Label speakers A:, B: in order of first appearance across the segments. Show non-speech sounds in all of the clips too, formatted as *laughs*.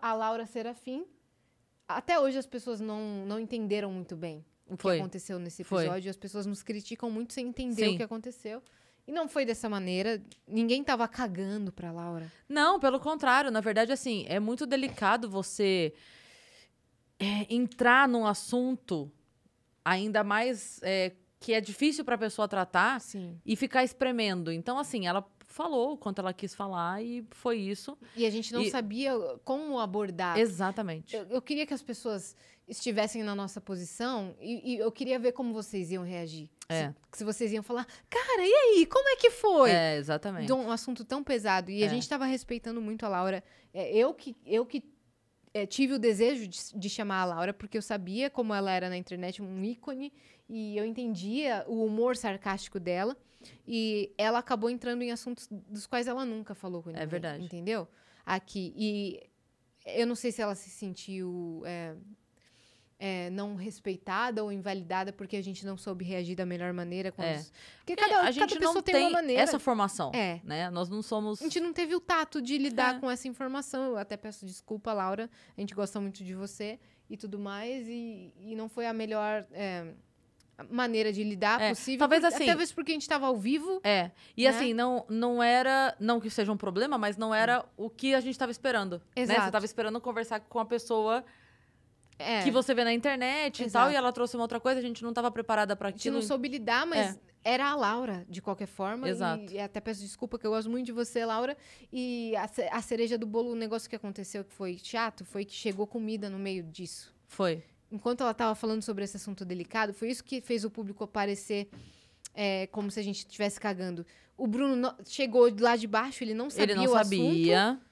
A: a Laura Serafim. Até hoje as pessoas não, não entenderam muito bem o que aconteceu nesse episódio. Foi. As pessoas nos criticam muito sem entender Sim. o que aconteceu. E não foi dessa maneira. Ninguém tava cagando pra Laura. Não, pelo contrário. Na verdade,
B: assim, é muito delicado você é, entrar num assunto ainda mais é, que é difícil a pessoa tratar Sim. e ficar espremendo. Então, assim, ela falou o quanto ela quis falar e foi isso. E a gente não e... sabia
A: como abordar. Exatamente. Eu, eu, queria que as pessoas estivessem na nossa posição e, e eu queria ver como vocês iam reagir. É. Se, se, vocês iam falar, cara, e aí, como é que foi? É, exatamente. De um assunto tão pesado. E é. a gente estava respeitando muito a Laura. É, eu que, eu que é, tive o desejo de, de, chamar a Laura, porque eu sabia como ela era na internet, um ícone, e eu entendia o humor sarcástico dela. E ela acabou entrando em assuntos dos quais ela nunca falou com é ninguém. É verdade. Entendeu? Aqui. E eu não sei se ela se sentiu. É, não respeitada ou invalidada porque a gente não soube reagir da melhor maneira com é. os... Porque cada, a gente cada não tem, tem, uma maneira. essa formação, é. né? Nós não somos... A gente não teve o tato de lidar é. com essa informação. Eu até peço desculpa, Laura. A gente gosta muito de você e tudo mais. E, e não foi a melhor... É, maneira de lidar é, possível. Talvez assim. Talvez porque a gente estava ao vivo. É.
B: E né? assim, não, não era. Não que seja um problema, mas não era é. o que a gente estava esperando. Exato. Né? Você estava esperando conversar com a pessoa é. que você vê na internet Exato. e tal, e ela trouxe uma outra coisa, a gente não estava preparada para aquilo. A gente não soube
A: lidar, mas é. era a Laura, de qualquer forma. Exato. E, e, até peço desculpa, que eu gosto muito de você, Laura. E a, a cereja do bolo, o negócio que aconteceu que foi chato, foi que chegou comida no meio disso. Foi. Enquanto ela estava falando sobre esse assunto delicado, foi isso que fez o público aparecer é, como se a gente estivesse cagando. O Bruno no, chegou lá de baixo, ele não sabia ele não sabia. Assunto,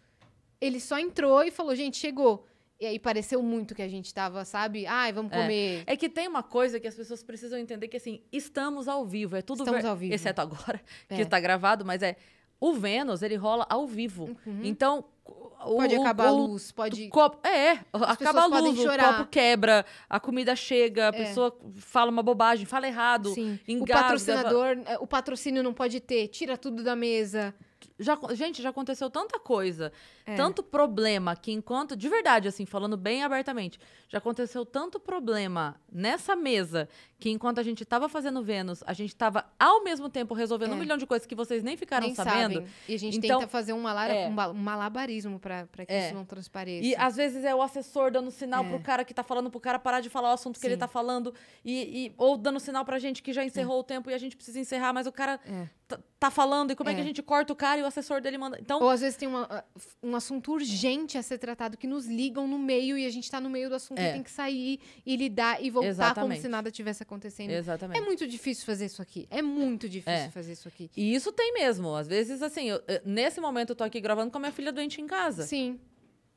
A: ele só entrou e falou, gente, chegou. E aí pareceu muito que a gente tava, sabe? Ai, vamos é. comer. É. é que
B: tem uma coisa que as pessoas precisam entender que assim, estamos ao vivo, é tudo estamos ver... ao vivo. exceto agora *laughs* é. que está gravado, mas é o Vênus, ele rola ao vivo. Uhum. Então, o, pode acabar o, a luz, pode. Copo, é, é, As acaba a luz, o copo quebra, a comida chega, a é. pessoa fala uma bobagem, fala errado, Sim. engasga. O patrocinador,
A: é, o patrocínio não pode
B: ter, tira tudo da mesa. Já, gente, já aconteceu tanta coisa, é. tanto problema, que enquanto. De verdade, assim, falando bem abertamente, já aconteceu tanto problema nessa mesa que enquanto a gente tava fazendo Vênus, a gente tava ao mesmo tempo resolvendo é. um milhão de coisas que vocês nem ficaram nem sabendo. Sabem. E a gente então, tenta fazer um, malara, é. um
A: malabarismo para que é. isso não transpareça. E às
B: vezes é o assessor dando sinal é. pro cara que tá falando pro cara parar de falar o assunto Sim. que ele tá falando, e, e, ou dando sinal pra gente que já é. encerrou o tempo e a gente precisa encerrar, mas o cara tá, tá, falando, e como é. que a gente corta o cara e o assessor dele manda. Então, Ou às vezes
A: tem uma, ah, um assunto urgente a ser tratado que nos ligam no meio e a gente está no meio do assunto é. e tem que sair e lidar e voltar Exatamente. como se nada tivesse acontecendo. Exatamente. É muito difícil fazer isso aqui. É muito difícil é. fazer isso aqui. E
B: isso tem mesmo. Às vezes, assim, eu, nesse momento eu tô aqui gravando com a minha filha doente em casa. Sim.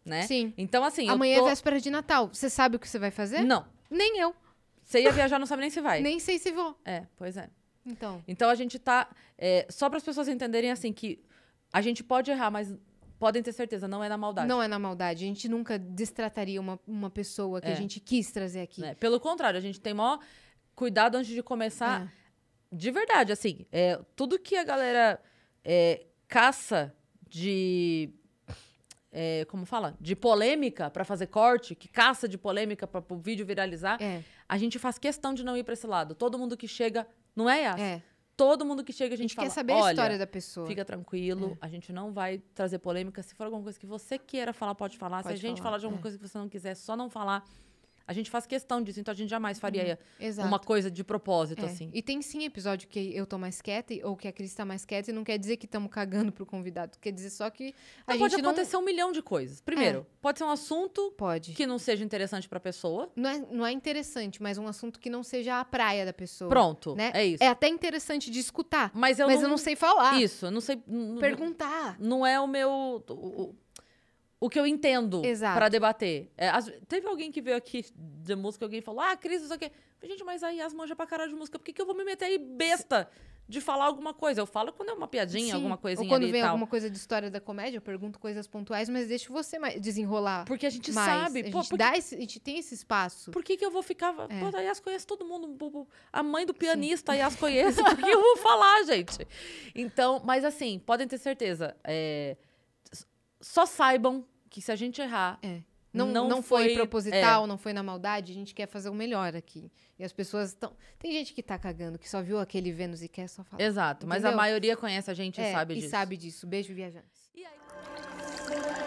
A: Né? Sim. Então, assim. Amanhã é tô... é véspera de Natal. Você sabe o que você vai fazer? Não. Nem eu. Você ia viajar,
B: não sabe nem se vai. Nem sei se vou. É, pois é. Então. Então a gente tá. É,
A: só para as pessoas entenderem assim que a gente pode errar, mas podem ter certeza, não é na maldade. Não é na maldade. A gente nunca destrataria uma, uma pessoa que é. a gente quis trazer aqui. É.
B: Pelo contrário, a gente tem maior cuidado antes de começar. É.
A: De verdade, assim, é, tudo que a
B: galera é, caça de. É, como fala? De polêmica para fazer corte, que caça de polêmica para o vídeo viralizar, é. a gente faz questão de não ir para esse lado. Todo mundo que chega não é É. Todo mundo que chega, a gente, a gente fala, quer saber a história da pessoa. Fica tranquilo, é. a gente não vai trazer polêmica. Se for alguma coisa que você queira falar, pode falar. Pode Se a gente falar, falar de alguma é. coisa que você não quiser, é só não falar. A gente faz questão disso, então a gente jamais faria uhum. uma coisa de propósito, é. assim. E
A: tem sim episódio que eu tô mais quieta ou que a Cris tá mais quieta, e não quer dizer que estamos cagando pro convidado. Quer dizer só que. A não, gente pode acontecer não...
B: um milhão de coisas. Primeiro, é.
A: pode ser um assunto pode. que não seja interessante pra pessoa. Não é, não é interessante, mas um assunto que não seja a praia da pessoa. Pronto. Né? É isso. É até interessante de escutar. Mas eu, mas não... eu não sei falar. Isso,
B: eu não sei. Perguntar. Não é o meu. O, o que eu entendo para debater. É, as, teve alguém que veio aqui de música, alguém falou, ah, Cris, isso aqui. Gente, mas aí as manja pra caralho de música, por que, que eu vou me meter aí besta? de falar alguma coisa. Eu falo quando é uma piadinha, Sim. alguma coisinha Ou quando vem alguma
A: coisa de história da comédia, eu pergunto coisas pontuais, mas deixo você desenrolar. Porque a gente mais. sabe. A, Pô, gente porque... dá esse, a gente tem esse espaço. Por que, que eu vou ficar... É. Pô, a Yas
B: conhece todo mundo. A mãe do pianista, Sim. a Yas conhece. *laughs* Por que eu vou falar, gente? Então, mas assim, podem ter certeza. É... Só saibam que se a
A: gente errar. É. Não, não, não, foi, foi proposital, é. não foi na maldade, a gente quer fazer o melhor aqui. E as pessoas estão. Tem gente que tá cagando, que só viu aquele Vênus e quer só falar. Exato, Entendeu? mas a maioria conhece a gente é, e sabe e disso. E sabe disso. Beijo, viajantes. E aí...